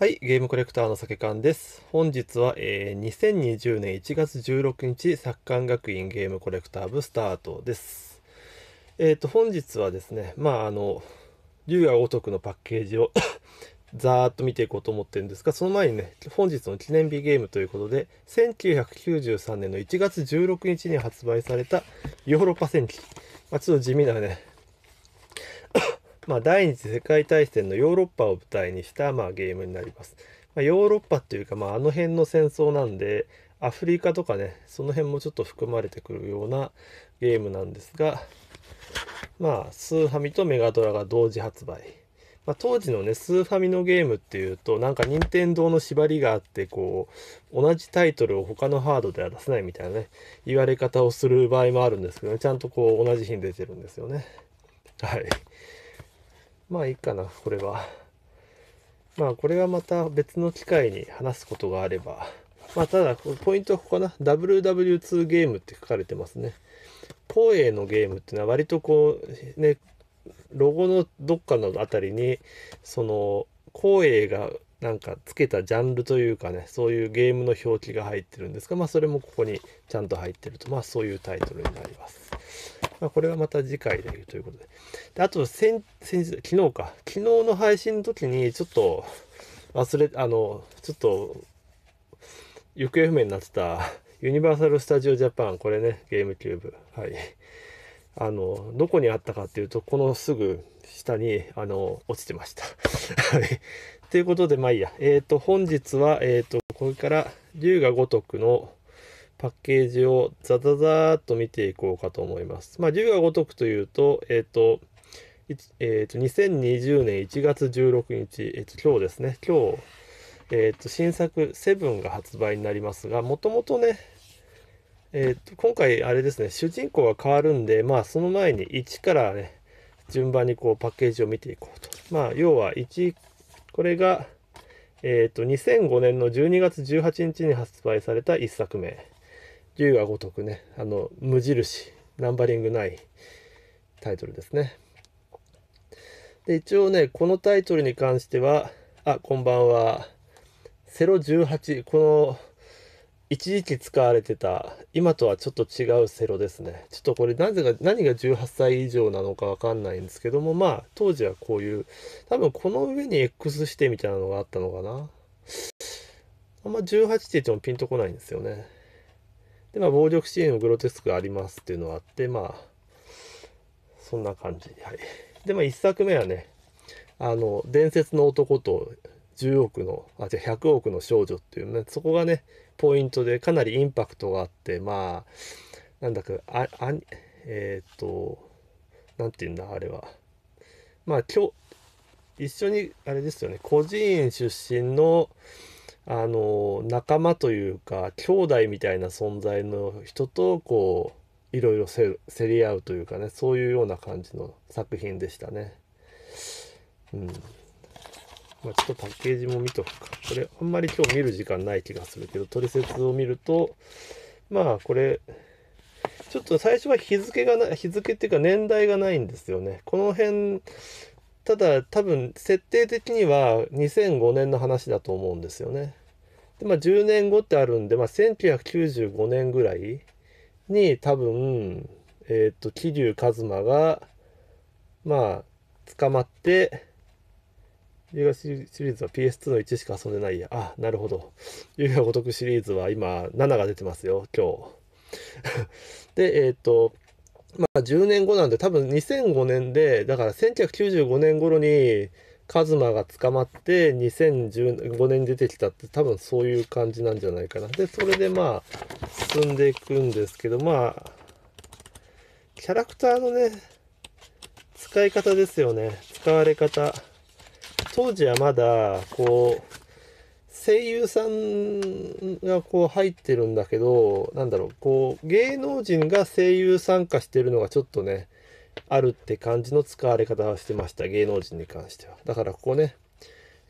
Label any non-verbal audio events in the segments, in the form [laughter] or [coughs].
はい、ゲームコレクターの酒缶です。本日は、えー、2020年1月16日、作館学院ゲームコレクター部スタートです。えっ、ー、と、本日はですね、まあ、あの、竜が如くのパッケージを [coughs] ざーっと見ていこうと思ってるんですが、その前にね、本日の記念日ゲームということで、1993年の1月16日に発売されたヨーロッパ戦記。まあ、ちょっと地味なね、まあ、第二次世界大戦のヨーロッパを舞台にした、まあ、ゲームになります。まあ、ヨーロッパっていうか、まあ、あの辺の戦争なんで、アフリカとかね、その辺もちょっと含まれてくるようなゲームなんですが、まあ、スーファミとメガドラが同時発売。まあ、当時のね、スーファミのゲームっていうと、なんか任天堂の縛りがあって、こう、同じタイトルを他のハードでは出せないみたいなね、言われ方をする場合もあるんですけどね、ちゃんとこう、同じ日に出てるんですよね。はい。まあいいかな、これは。まあこれはまた別の機会に話すことがあれば。まあただ、ポイントはここかな。WW2 ゲームって書かれてますね。光栄のゲームっていうのは割とこう、ね、ロゴのどっかのあたりに、その、光栄がなんかつけたジャンルというかね、そういうゲームの表記が入ってるんですが、まあそれもここにちゃんと入ってると、まあそういうタイトルになります。まあ、これはまた次回でということで。であと先、先日、昨日か。昨日の配信の時に、ちょっと、忘れ、あの、ちょっと、行方不明になってた、ユニバーサル・スタジオ・ジャパン、これね、ゲームキューブ。はい。あの、どこにあったかっていうと、このすぐ下に、あの、落ちてました。はい。ということで、まあいいや。えっ、ー、と、本日は、えっ、ー、と、これから、龍が如くの、パッケージをザザザーと見ていこうかと思います。まあ、竜が如くというと、えっ、ー、と、えっ、ー、と、2020年1月16日、えっ、ー、と、今日ですね、今日、えっ、と、新作セブンが発売になりますが、もともとね、えっ、と、今回あれですね、主人公が変わるんで、まあ、その前に1からね、順番にこうパッケージを見ていこうと。まあ、要は1、これが、えっ、と、2005年の12月18日に発売された1作目。竜が如くねあの無印ナンバリングないタイトルですねで一応ねこのタイトルに関してはあこんばんはセロ18この一時期使われてた今とはちょっと違うセロですねちょっとこれなぜが何が18歳以上なのかわかんないんですけどもまあ当時はこういう多分この上に X 指定みたいなのがあったのかなあんま18って言ってもピンとこないんですよねで、まあ、暴力支援をグロテスクありますっていうのがあって、まあ、そんな感じ。はい。で、まあ、1作目はね、あの、伝説の男と10億の、あ、じゃ100億の少女っていう、ね、そこがね、ポイントでかなりインパクトがあって、まあ、なんだか、あ、あえっ、ー、と、なんて言うんだ、あれは。まあ、今日、一緒に、あれですよね、孤児院出身の、あの仲間というか兄弟みたいな存在の人とこういろいろ競り合うというかねそういうような感じの作品でしたね。うんまあ、ちょっとパッケージも見とくか。これあんまり今日見る時間ない気がするけどトリセツを見るとまあこれちょっと最初は日付がな日付っていうか年代がないんですよね。この辺ただ多分設定的には2005年の話だと思うんですよね。でまあ10年後ってあるんで、まあ、1995年ぐらいに多分、えっ、ー、と桐生一馬がまあ捕まって映画シリーズは PS2 の1しか遊んでないや。あ、なるほど。優雅ごとくシリーズは今7が出てますよ、今日。[laughs] で、えっ、ー、と、まあ10年後なんで多分2005年でだから1995年頃にカズマが捕まって2015年に出てきたって多分そういう感じなんじゃないかな。でそれでまあ進んでいくんですけどまあキャラクターのね使い方ですよね使われ方。当時はまだこう声優さんがこう入ってるんだけど、なんだろう、こう、芸能人が声優参加してるのがちょっとね、あるって感じの使われ方をしてました、芸能人に関しては。だからここね、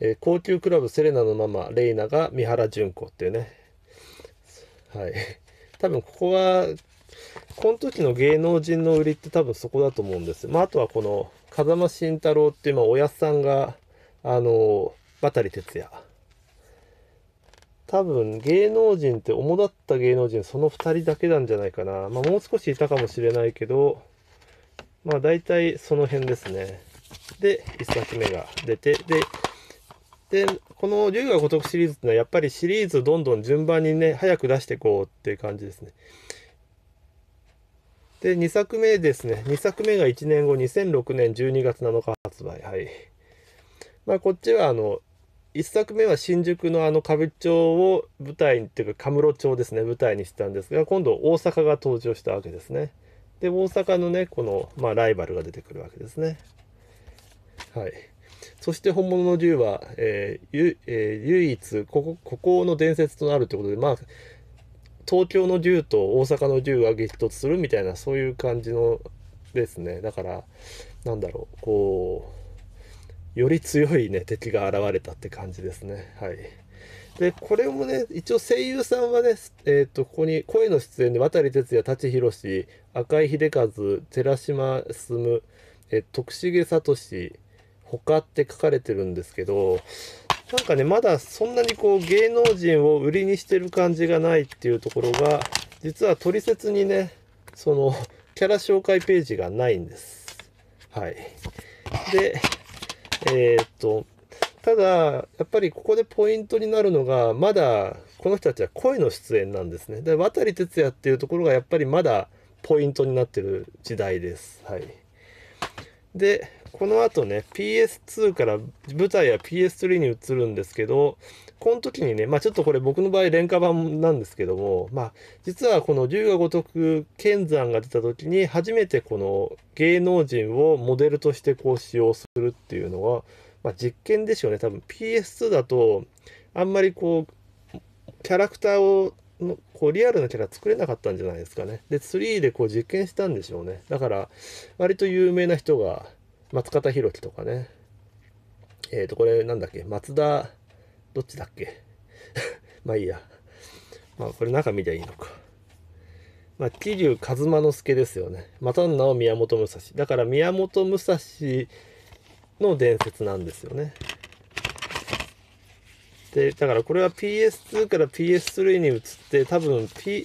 えー、高級クラブセレナのママ、レイナが三原純子っていうね、はい。[laughs] 多分ここは、この時の芸能人の売りって多分そこだと思うんですまあ、あとはこの、風間慎太郎っていう、まあ、おやっさんが、あの、渡哲也。多分芸能人って主だった芸能人その2人だけなんじゃないかな、まあ、もう少しいたかもしれないけどまあ大体その辺ですねで1冊目が出てででこの「龍が如く」シリーズってのはやっぱりシリーズどんどん順番にね早く出していこうっていう感じですねで2作目ですね2作目が1年後2006年12月7日発売はいまあこっちはあの1作目は新宿のあの歌舞伎町を舞台っていうか神室町ですね舞台にしたんですが今度大阪が登場したわけですねで大阪のねこの、まあ、ライバルが出てくるわけですねはいそして本物の竜は、えーゆえー、唯一ここここの伝説となるということでまあ東京の竜と大阪の竜が激突するみたいなそういう感じのですねだからなんだろうこうより強いね敵が現れたって感じですねはいでこれもね一応声優さんはね、えーと、ここに声の出演で渡哲也舘ひろし赤井秀和寺島進え徳重聡他って書かれてるんですけどなんかねまだそんなにこう芸能人を売りにしてる感じがないっていうところが実は取説にねそのキャラ紹介ページがないんですはいで [laughs] えー、っと、ただ、やっぱりここでポイントになるのが、まだこの人たちは声の出演なんですね。で、渡哲也っていうところがやっぱりまだポイントになってる時代です。はい。で、この後ね、PS2 から舞台は PS3 に移るんですけど、この時にね、まあちょっとこれ僕の場合廉価版なんですけども、まあ実はこの龍が如く剣山が出た時に初めてこの芸能人をモデルとしてこう使用するっていうのは、まあ実験でしょうね。多分 PS2 だとあんまりこう、キャラクターをのこうリアルなキャラ作れなかったんじゃないですかね。で、3でこう実験したんでしょうね。だから、割と有名な人が、松方弘樹とかね、えっ、ー、と、これなんだっけ、松田どっちだっけ [laughs] まあいいや。まあこれ中見りゃいいのか。まあ、桐生一馬之助ですよね。またの名を宮本武蔵。だから宮本武蔵の伝説なんですよね。で、だからこれは PS2 から PS3 に移って、多分、P、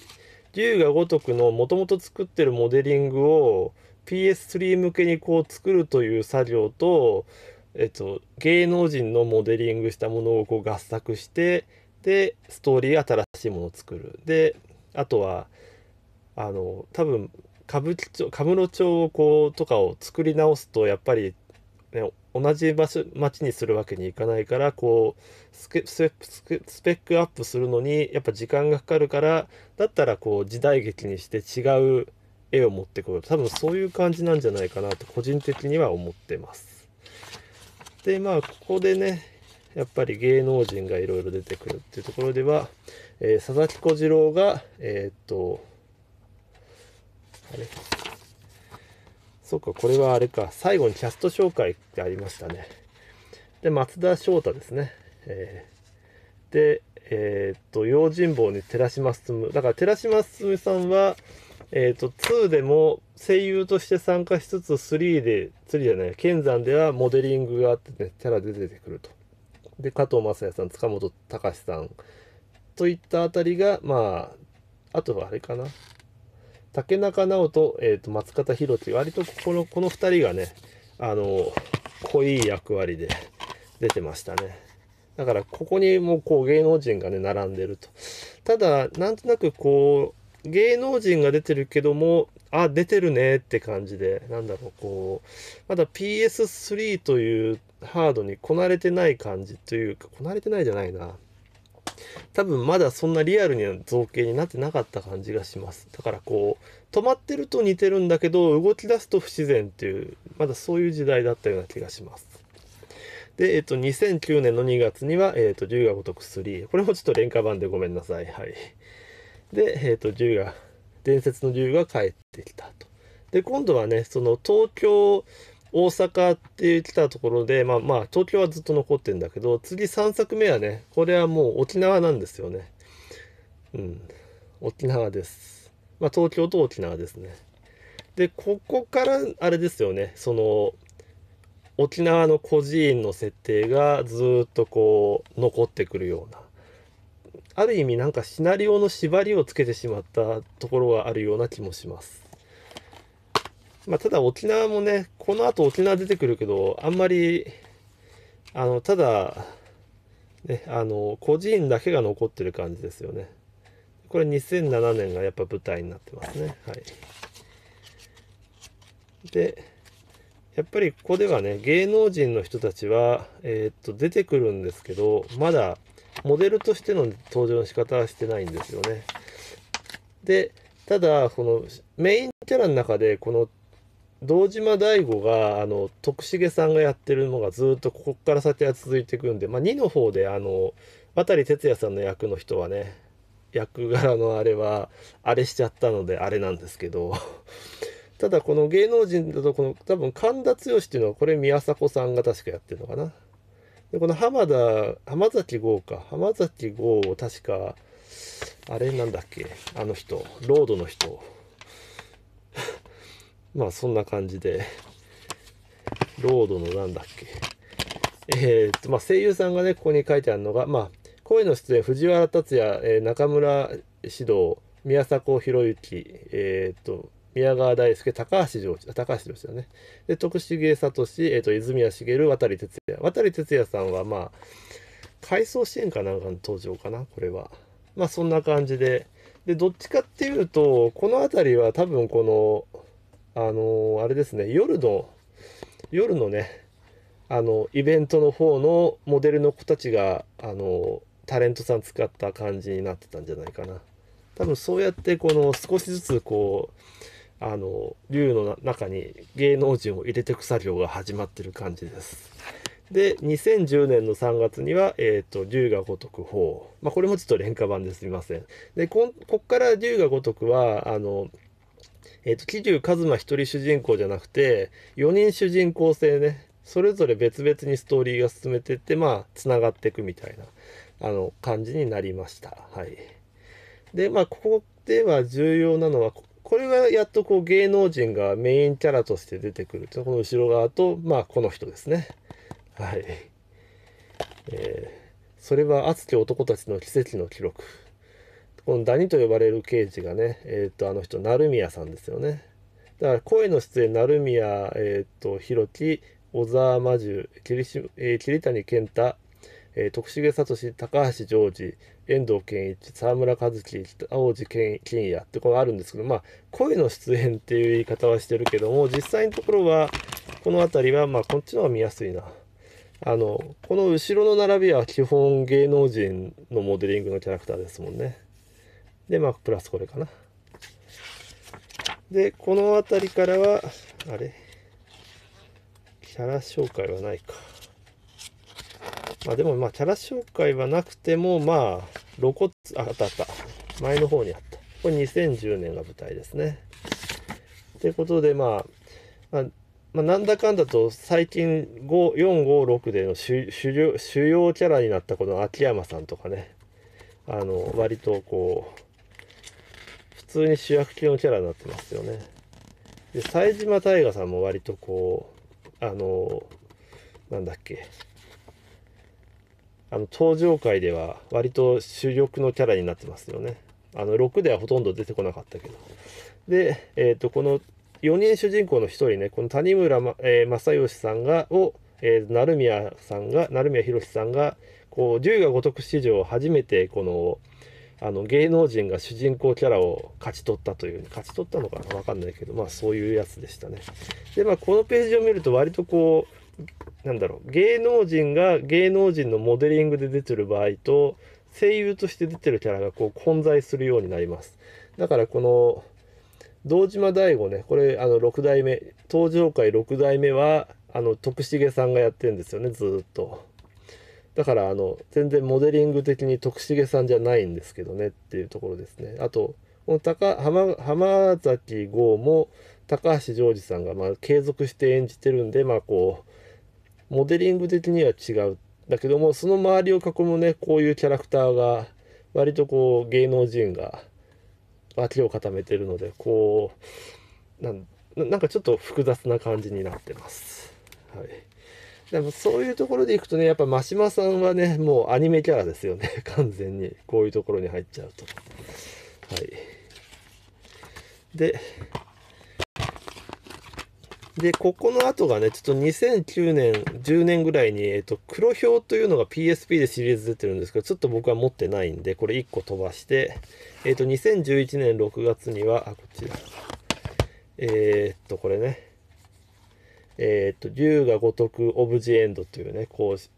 竜が如くのもともと作ってるモデリングを PS3 向けにこう作るという作業と、えっと、芸能人のモデリングしたものをこう合作してでストーリー新しいものを作るであとはあの多分歌舞伎町歌室町をこうとかを作り直すとやっぱり、ね、同じ場所町にするわけにいかないからこうスペックアップするのにやっぱ時間がかかるからだったらこう時代劇にして違う絵を持ってこよう多分そういう感じなんじゃないかなと個人的には思ってます。でまあここでねやっぱり芸能人がいろいろ出てくるっていうところでは、えー、佐々木小次郎がえー、っとあれそっかこれはあれか最後にキャスト紹介ってありましたねで松田翔太ですね、えー、でえっと用心棒に寺島進だから寺島進さんはえっ、ー、と、2でも声優として参加しつつ、3で、釣りじゃない、剣山ではモデリングがあってね、キャラで出てくると。で、加藤雅也さん、塚本隆さん、といったあたりが、まあ、あとはあれかな。竹中直人、えっ、ー、と、松方弘樹、割とこの、この2人がね、あの、濃い役割で出てましたね。だから、ここにもうこう芸能人がね、並んでると。ただ、なんとなくこう、芸能人が出てるけども、あ、出てるねって感じで、なんだろう、こう、まだ PS3 というハードにこなれてない感じというか、こなれてないじゃないな。多分まだそんなリアルな造形になってなかった感じがします。だからこう、止まってると似てるんだけど、動き出すと不自然っていう、まだそういう時代だったような気がします。で、えっと、2009年の2月には、えっと、竜が如く3。これもちょっと廉価版でごめんなさい。はい。で、えーと、銃が伝説の銃が帰ってきたと。で今度はねその東京大阪って来たところでまあまあ東京はずっと残ってんだけど次3作目はねこれはもう沖縄なんですよね。うん沖縄です。まあ東京と沖縄ですね。でここからあれですよねその沖縄の孤児院の設定がずっとこう残ってくるようなある意味なんかシナリオの縛りをつけてしまったところはあるような気もします。まあ、ただ沖縄もね、この後沖縄出てくるけど、あんまり、あの、ただ、ね、あの、個人だけが残ってる感じですよね。これ2007年がやっぱ舞台になってますね。はい。で、やっぱりここではね、芸能人の人たちは、えー、っと、出てくるんですけど、まだモデルとしての登場の仕方はしてないんですよね。で、ただ、このメインキャラの中で、この堂島大吾があの徳重さんがやってるのがずっとここから先は続いていくんで、まあ、2の方であの渡哲也さんの役の人はね役柄のあれはあれしちゃったのであれなんですけどただこの芸能人だとこの多分神田剛っていうのはこれ宮迫さんが確かやってるのかなで、この浜田、浜崎豪か。浜崎豪を確か、あれなんだっけ、あの人、ロードの人。[laughs] まあそんな感じで、ロードのなんだっけ。えー、っと、まあ声優さんがね、ここに書いてあるのが、まあ、声の出演、藤原竜也、えー、中村獅童、宮迫博之、えー、っと、宮川大輔、高橋良一、高橋良一だね。で、徳重聡、えっ、ー、と、泉谷茂、渡哲也。渡哲也さんは、まあ、回想支援かなんかの登場かな、これは。まあ、そんな感じで。で、どっちかっていうと、この辺りは多分この、あのー、あれですね、夜の、夜のね、あの、イベントの方のモデルの子たちが、あの、タレントさん使った感じになってたんじゃないかな。多分そうやって、この少しずつこう、あの竜の中に芸能人を入れていく作業が始まってる感じです。で2010年の3月には「えーと、龍が如く法」まあ、これもちょっと廉価版ですみません。でここっから龍が如くはあのえっ、ー、と、桐生一馬一人主人公じゃなくて、4人主人公制ね、それぞれ別々にストーリーが進めてって、まあ、つながっていくみたいな、あの、感じになりました。はい。で、まあ、ここでは重要なのは、これがやっとこう芸能人がメインキャラとして出てくるこの後ろ側と、まあ、この人ですね。はい。えー、それは熱き男たちの奇跡の記録。このダニと呼ばれる刑事がね、えっ、ー、と、あの人、成宮さんですよね。だから、声の出演、成宮、えっ、ー、と、弘樹、小沢魔獣、桐、えー、谷健太、えー、徳重聡、高橋ジョージ、遠藤憲一沢村和樹青路健也ってこうあるんですけどまあ声の出演っていう言い方はしてるけども実際のところはこの辺りはまあこっちの方が見やすいな。あのこの後ろの並びは基本芸能人のモデリングのキャラクターですもんね。でまあプラスこれかな。でこの辺りからはあれキャラ紹介はないか。まあでもまあキャラ紹介はなくてもまあ露骨あったあった前の方にあったこれ2010年が舞台ですねということでまあ、まあ、まあ、なんだかんだと最近456での主主主要キャラになったこの秋山さんとかねあの割とこう普通に主役級のキャラになってますよねで冴島大河さんも割とこうあのなんだっけあの登場回では割と主力のキャラになってますよねあの6ではほとんど出てこなかったけどで、えーと、この4人主人公の1人ねこの谷村、まえー、正義さんがを、えー、成宮さんが成宮宏さんがこう龍が如く史上初めてこのあの芸能人が主人公キャラを勝ち取ったという勝ち取ったのかな分かんないけどまあそういうやつでしたねでまあこのページを見ると割とこうなんだろう芸能人が芸能人のモデリングで出てる場合と声優として出てるキャラがこう混在するようになりますだからこの堂島大悟ねこれあの6代目登場会6代目はあの徳重さんがやってるんですよねずっとだからあの全然モデリング的に徳重さんじゃないんですけどねっていうところですねあとこの高浜浜崎剛も高橋ジョージさんがま継続して演じてるんでまあこうモデリング的には違うだけどもその周りを囲むねこういうキャラクターが割とこう芸能人が脇を固めてるのでこうなんなんかちょっと複雑な感じになってます。はいでもそういうところでいくとね、やっぱ真島さんはね、もうアニメキャラですよね。[laughs] 完全に。こういうところに入っちゃうと。はい。で、で、ここの後がね、ちょっと2009年、10年ぐらいに、えっと、黒表というのが PSP でシリーズ出てるんですけど、ちょっと僕は持ってないんで、これ1個飛ばして、えっと、2011年6月には、あ、こっちだ。えー、っと、これね。えー、っと、竜が如くオブジェエンドというね、こう、ち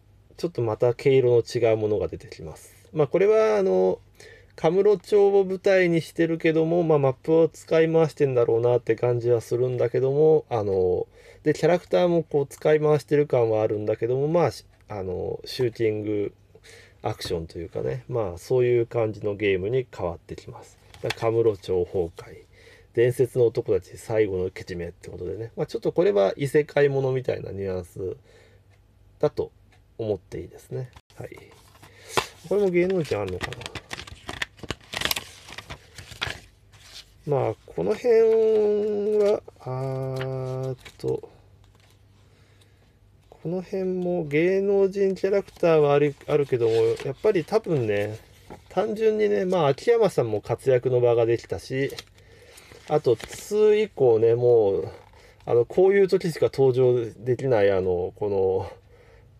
ょっとまた毛色の違うものが出てきます。まあ、これは、あの、カムロ町を舞台にしてるけども、まあ、マップを使い回してんだろうなって感じはするんだけども、あの、で、キャラクターもこう使い回してる感はあるんだけども、まあ、あの、シューティングアクションというかね、まあ、そういう感じのゲームに変わってきます。カムロ町崩壊。伝説の男たち最後のけじめってことでね、まあ、ちょっとこれは異世界ものみたいなニュアンスだと思っていいですね。はい。これも芸能人あるのかなまあ、この辺は、あっと、この辺も芸能人キャラクターはあるあるけども、やっぱり多分ね、単純にね、まあ、秋山さんも活躍の場ができたし、あと、2以降ね、もう、あの、こういう時しか登場できない、あの、こ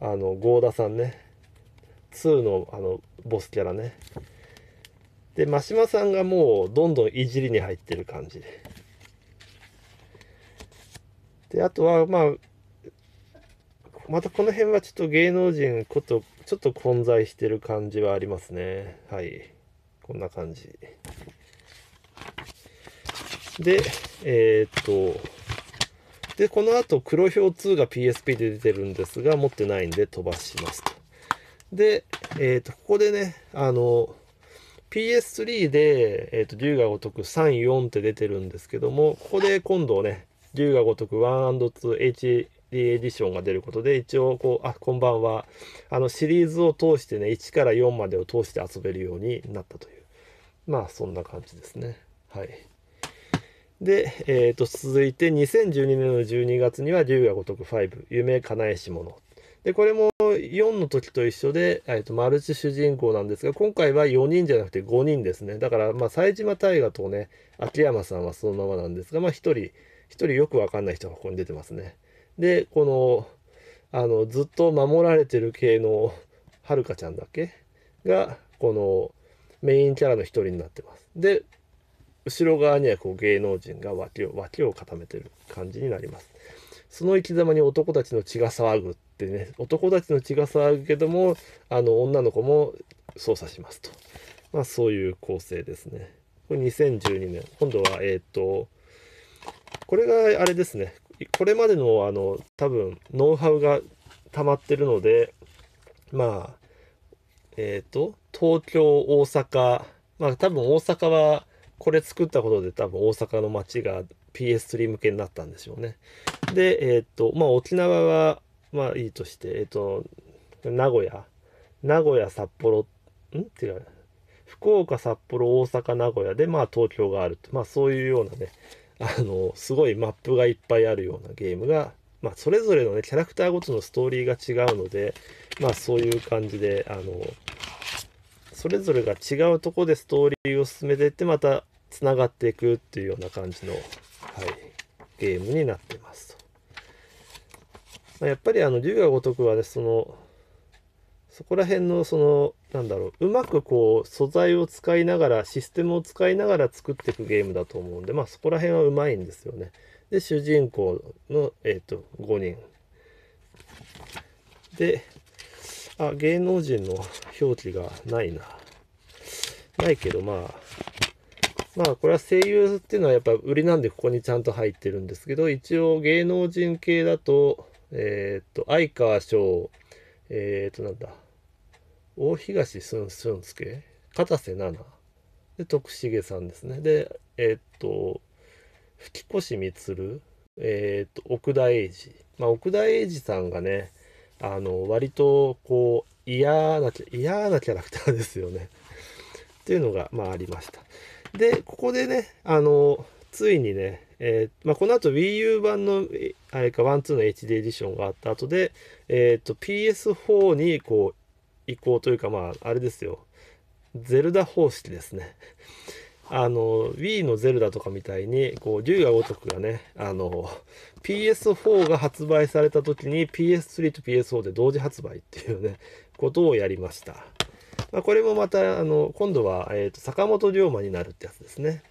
の、あの、合田さんね、2の、あの、ボスキャラね。で、真島さんがもうどんどんいじりに入ってる感じで。で、あとは、まあ、またこの辺はちょっと芸能人こと、ちょっと混在してる感じはありますね。はい。こんな感じ。で、えー、っと、で、この後黒表2が PSP で出てるんですが、持ってないんで飛ばしますと。で、えー、っと、ここでね、あの、PS3 で、えっ、ー、と、竜が如く3、4って出てるんですけども、ここで今度ね、竜が如く 1&2HD エディションが出ることで、一応、こう、あ、こんばんは。あの、シリーズを通してね、1から4までを通して遊べるようになったという。まあ、そんな感じですね。はい。で、えっ、ー、と、続いて2012年の12月には、竜が如く5、夢叶えし者で、これも4の時と一緒で、えー、とマルチ主人公なんですが、今回は4人じゃなくて5人ですね。だから、まあ、冴島大河とね、秋山さんはそのままなんですが、まあ、1人、1人よくわかんない人がここに出てますね。で、この、あの、ずっと守られてる系の、はるかちゃんだっけが、この、メインキャラの1人になってます。で、後ろ側にはこう芸能人が脇を、脇を固めてる感じになります。その生き様に男たちの血が騒ぐっってね男たちの血が騒ぐけどもあの女の子も操作しますと、まあ、そういう構成ですねこれ2012年今度はえっ、ー、とこれがあれですねこれまでのあの多分ノウハウが溜まってるのでまあえっ、ー、と東京大阪まあ多分大阪はこれ作ったことで多分大阪の街が PS3 向けになったんでしょうね。で、えっ、ー、と、まあ沖縄はまあいいとして、えっと、名古屋、名古屋、札幌、ん違う。福岡、札幌、大阪、名古屋で、まあ東京があると。まあそういうようなね、あの、すごいマップがいっぱいあるようなゲームが、まあそれぞれのね、キャラクターごとのストーリーが違うので、まあそういう感じで、あの、それぞれが違うとこでストーリーを進めていって、またつながっていくっていうような感じの、はい、ゲームになってますと。まあ、やっぱりあの龍が如くはねそのそこら辺のそのなんだろううまくこう素材を使いながらシステムを使いながら作っていくゲームだと思うんでまあそこら辺はうまいんですよね。で主人公の、えーと、と5人であ芸能人の表記がないなないけどまあまあこれは声優っていうのはやっぱ売りなんでここにちゃんと入ってるんですけど一応芸能人系だとえっ、と、相川翔、えっ、と、なんだ、大東俊介、片瀬奈々、で、徳重さんですね。で、えっ、と、吹越充、えっ、と、奥田英二。まあ、奥田英二さんがね、あの、割と、こう、嫌な、嫌なキャラクターですよね。っていうのが、まあ、ありました。で、ここでね、あの、ついにね、えーまあ、この後 WiiU 版のあれか1-2の HD エディションがあった後で、えーと、PS4 にこう移行というかまああれですよゼルダ方式ですねあの Wii のゼルダとかみたいにこう竜が如くがねあの PS4 が発売された時に PS3 と PS4 で同時発売っていうねことをやりました、まあ、これもまたあの今度は、えーと坂本龍馬になるってやつですね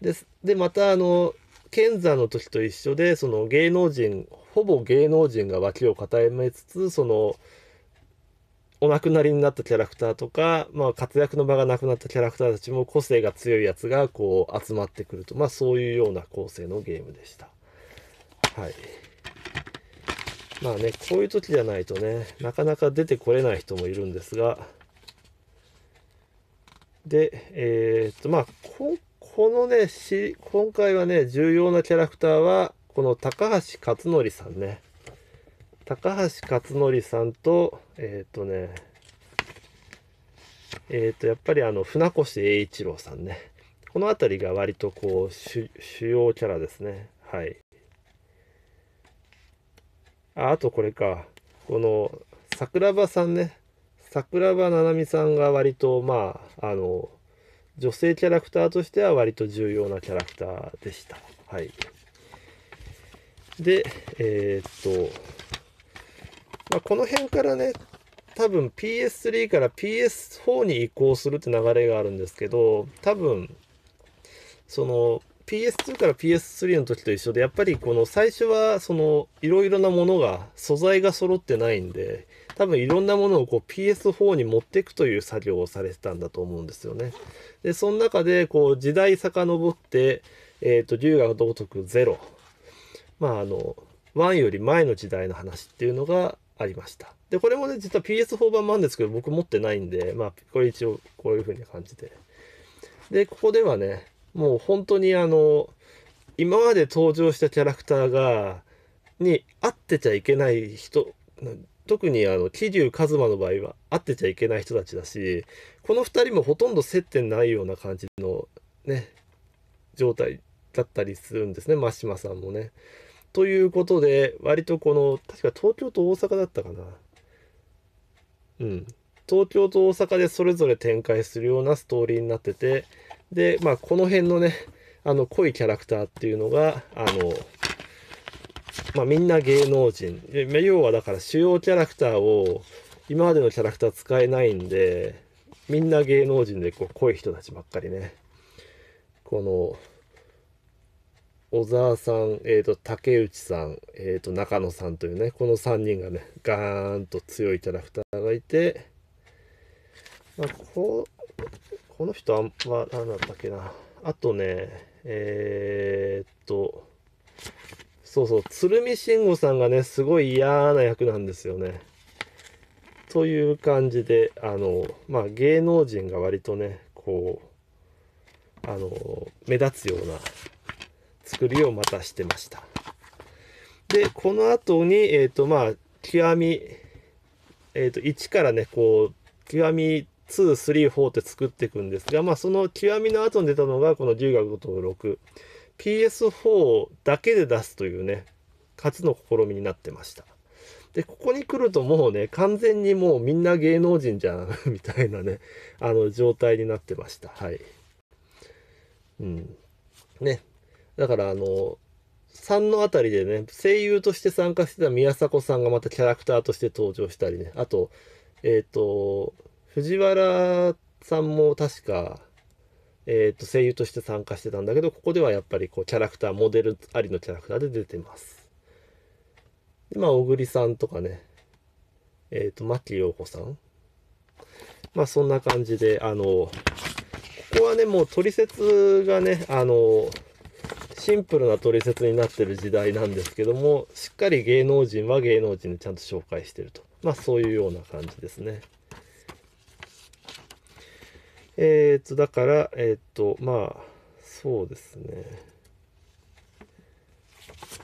ででまたあの賢者の時と一緒でその芸能人ほぼ芸能人が脇を固めつつそのお亡くなりになったキャラクターとか、まあ、活躍の場がなくなったキャラクターたちも個性が強いやつがこう集まってくると、まあ、そういうような構成のゲームでした。はいまあね、こういう時じゃないとね、なかなか出てこれない人もいるんですが、で、えー、っと、まあ、今このねし今回はね重要なキャラクターはこの高橋克典さんね高橋克典さんとえっ、ー、とねえっ、ー、とやっぱりあの船越英一郎さんねこの辺りが割とこう主要キャラですねはいああとこれかこの桜庭さんね桜庭ななみさんが割とまああの女性キャラクターとしては割と重要なキャラクターでした。はい。で、えー、っと、まあ、この辺からね、多分 PS3 から PS4 に移行するって流れがあるんですけど、多分、その PS2 から PS3 の時と一緒で、やっぱりこの最初はそのいろいろなものが、素材が揃ってないんで、多分いろんなものをこう PS4 に持っていくという作業をされてたんだと思うんですよね。で、その中でこう時代遡って、えっ、ー、と、龍が道徳ゼロ。まああの、1より前の時代の話っていうのがありました。で、これもね、実は PS4 版もあるんですけど、僕持ってないんで、まあ、これ一応こういう風に感じて。で、ここではね、もう本当にあの、今まで登場したキャラクターが、に合ってちゃいけない人特にあの桐生一馬の場合は会ってちゃいけない人たちだしこの2人もほとんど接点ないような感じのね状態だったりするんですね真島さんもね。ということで割とこの確か東京と大阪だったかな。うん、東京と大阪でそれぞれ展開するようなストーリーになっててでまあこの辺のねあの濃いキャラクターっていうのがあのまあ、みんな芸能人要はだから主要キャラクターを今までのキャラクター使えないんでみんな芸能人でこう濃い人たちばっかりねこの小沢さん、えーと、竹内さん、えーと、中野さんというねこの3人がねガーンと強いキャラクターがいて、まあ、ここの人は何だったっけなあとねえー、っとそうそう、鶴見慎吾さんがね、すごい嫌な役なんですよね。という感じで、あの、まあ、芸能人が割とね、こう、あの、目立つような作りをまたしてました。で、この後に、えっ、ー、と、まあ、極み、えっ、ー、と、1からね、こう、極み2、3、4って作っていくんですが、まあ、その極みの後に出たのが、この龍学如と6。PS4 だけで出すというね、初の試みになってました。で、ここに来るともうね、完全にもうみんな芸能人じゃんみたいなね、あの状態になってました。はい。うん。ね。だからあの、3のあたりでね、声優として参加してた宮迫さんがまたキャラクターとして登場したりね、あと、えっ、ー、と、藤原さんも確かえー、と声優として参加してたんだけどここではやっぱりこうキャラクターモデルありのキャラクターで出てますでまあ小栗さんとかねえっ、ー、と牧陽子さんまあそんな感じであのここはねもう取説がねあのシンプルな取説になってる時代なんですけどもしっかり芸能人は芸能人でちゃんと紹介してるとまあそういうような感じですね。えっ、と、だから、えっ、と、まあ、そうですね。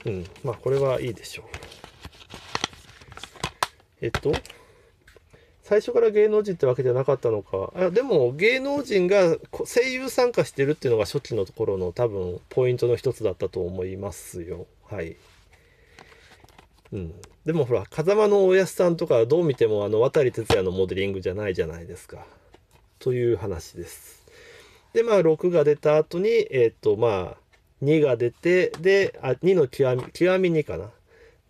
うん、まあ、これはいいでしょう。えっと、最初から芸能人ってわけじゃなかったのか。あでも、芸能人が声優参加してるっていうのが初期のところの多分、ポイントの一つだったと思いますよ。はい。うん。でもほら、風間の親やさんとかどう見てもあの、渡哲也のモデリングじゃないじゃないですか。という話です。で、まあ、6が出た後に、えっ、ー、と、まあ、2が出て、で、あ、2の極み、極み2かな。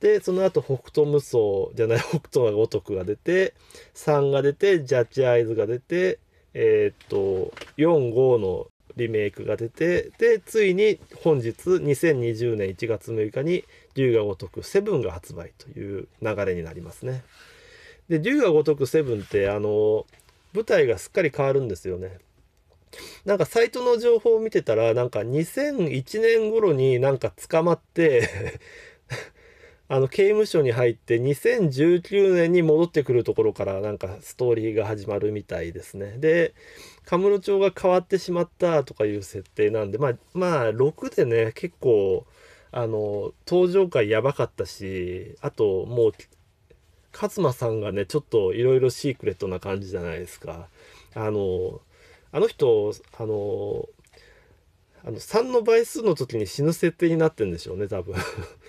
で、その後、北斗無双じゃない、北斗がごとくが出て、3が出て、ジャッジアイズが出て、えっ、ー、と、4、5のリメイクが出て、で、ついに本日、2020年1月6日に、龍が如くセブンが発売という流れになりますね。で、龍が如くセブンって、あの、舞台がすっかり変わるんですよね。なんかサイトの情報を見てたら、なんか2001年頃になんか捕まって [laughs] あの刑務所に入って2019年に戻ってくるところからなんかストーリーが始まるみたいですね。で、カムロ町が変わってしまったとかいう設定なんで、まあ、まあ、6でね、結構、あの、登場回やばかったし、あともう勝間さんがね、ちょっといろいろシークレットな感じじゃないですか。あの、あの人、あの、あの3の倍数の時に死ぬ設定になってんでしょうね、多分。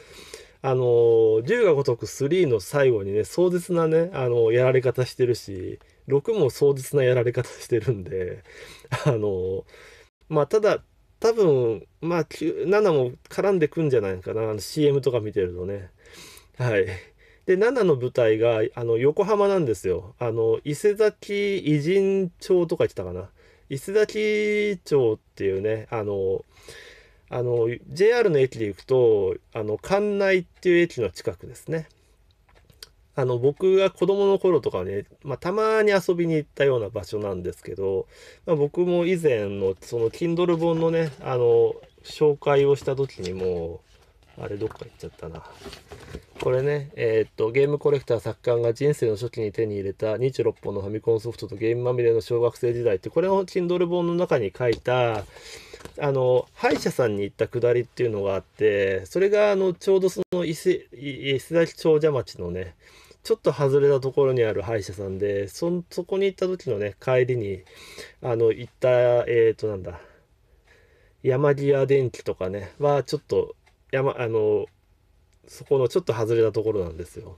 [laughs] あの、竜が如く3の最後にね、壮絶なね、あの、やられ方してるし、6も壮絶なやられ方してるんで、[laughs] あの、まあ、ただ、多分、まあ、7も絡んでくんじゃないかな、あの CM とか見てるとね。はい。で7の舞台があの横浜なんですよあの伊勢崎偉人町とか言ってたかな伊勢崎町っていうねあのあの JR の駅で行くとあの関内っていう駅の近くですねあの僕が子供の頃とかね、まあ、たまに遊びに行ったような場所なんですけど、まあ、僕も以前のその Kindle 本のねあの紹介をした時にもあれどっか行っちゃったな。これね、えー、っと、ゲームコレクター作家が人生の初期に手に入れた26本のファミコンソフトとゲームまみれの小学生時代って、これを Kindle 本の中に書いた、あの、歯医者さんに行ったくだりっていうのがあって、それが、あの、ちょうどその伊勢、伊勢崎長者町のね、ちょっと外れたところにある歯医者さんで、そ、そこに行った時のね、帰りに、あの、行った、えー、っと、なんだ、山際電機とかね、は、ちょっと、山、あの、そこのちょっと外れたところなんですよ。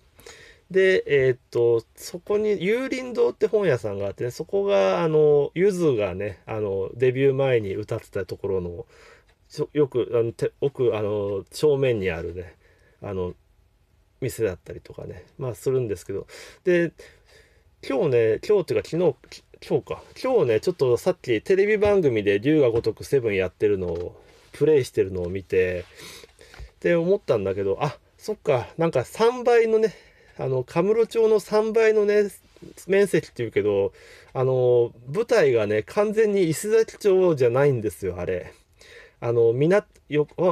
で、えー、っと、そこに、幽林堂って本屋さんがあって、ね、そこが、あの、ゆずがね、あの、デビュー前に歌ってたところの、よく、あの、て奥、あの、正面にあるね、あの、店だったりとかね、まあ、するんですけど、で、今日ね、今日っていうか、昨日、今日か、今日ね、ちょっとさっきテレビ番組で、龍が如くセブンやってるのを、プレイしてるのを見て、って思ったんだけどあそっかなんか3倍のねあの神室町の3倍のね面積っていうけどあの舞台がね完全に伊勢崎町じゃないんですよあれ。あの港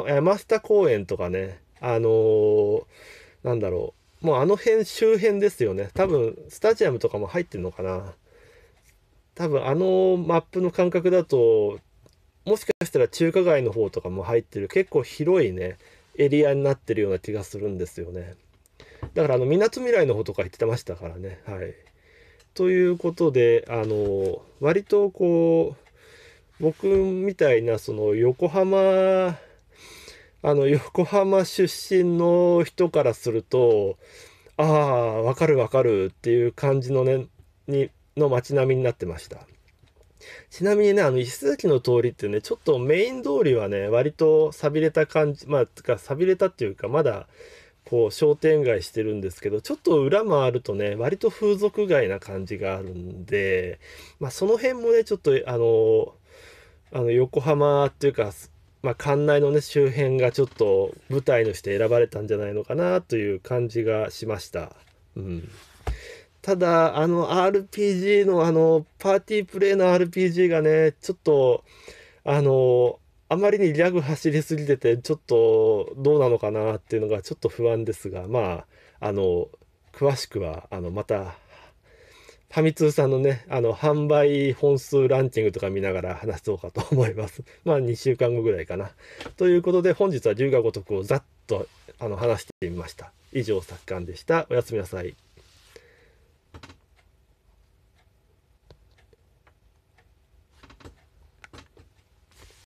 山下公園とかねあのー、なんだろうもうあの辺周辺ですよね多分スタジアムとかも入ってるのかな多分あのマップの感覚だともしかしたら中華街の方とかも入ってる結構広いねエリアになってるような気がするんですよね。だからあの、みな来みらいの方とか言ってましたからね。はい。ということで、あの、割とこう、僕みたいなその横浜、あの、横浜出身の人からすると、ああ、わかるわかるっていう感じのね、に、の街並みになってました。ちなみにね、あの、石崎の通りってね、ちょっとメイン通りはね、割と寂れた感じ、まあ、つか寂れたっていうか、まだ、こう、商店街してるんですけど、ちょっと裏回るとね、割と風俗街な感じがあるんで、まあ、その辺もね、ちょっと、あの、あの横浜っていうか、まあ、館内のね、周辺がちょっと舞台のして選ばれたんじゃないのかなという感じがしました。うん。ただ、あの RPG のあのパーティープレイの RPG がね、ちょっと、あの、あまりにギャグ走りすぎてて、ちょっとどうなのかなっていうのがちょっと不安ですが、まあ、あの、詳しくは、あの、また、ファミ通さんのね、あの、販売本数ランキングとか見ながら話そうかと思います。[laughs] まあ、2週間後ぐらいかな。ということで、本日は龍が如くをざっと、あの、話してみました。以上、作家でした。おやすみなさい。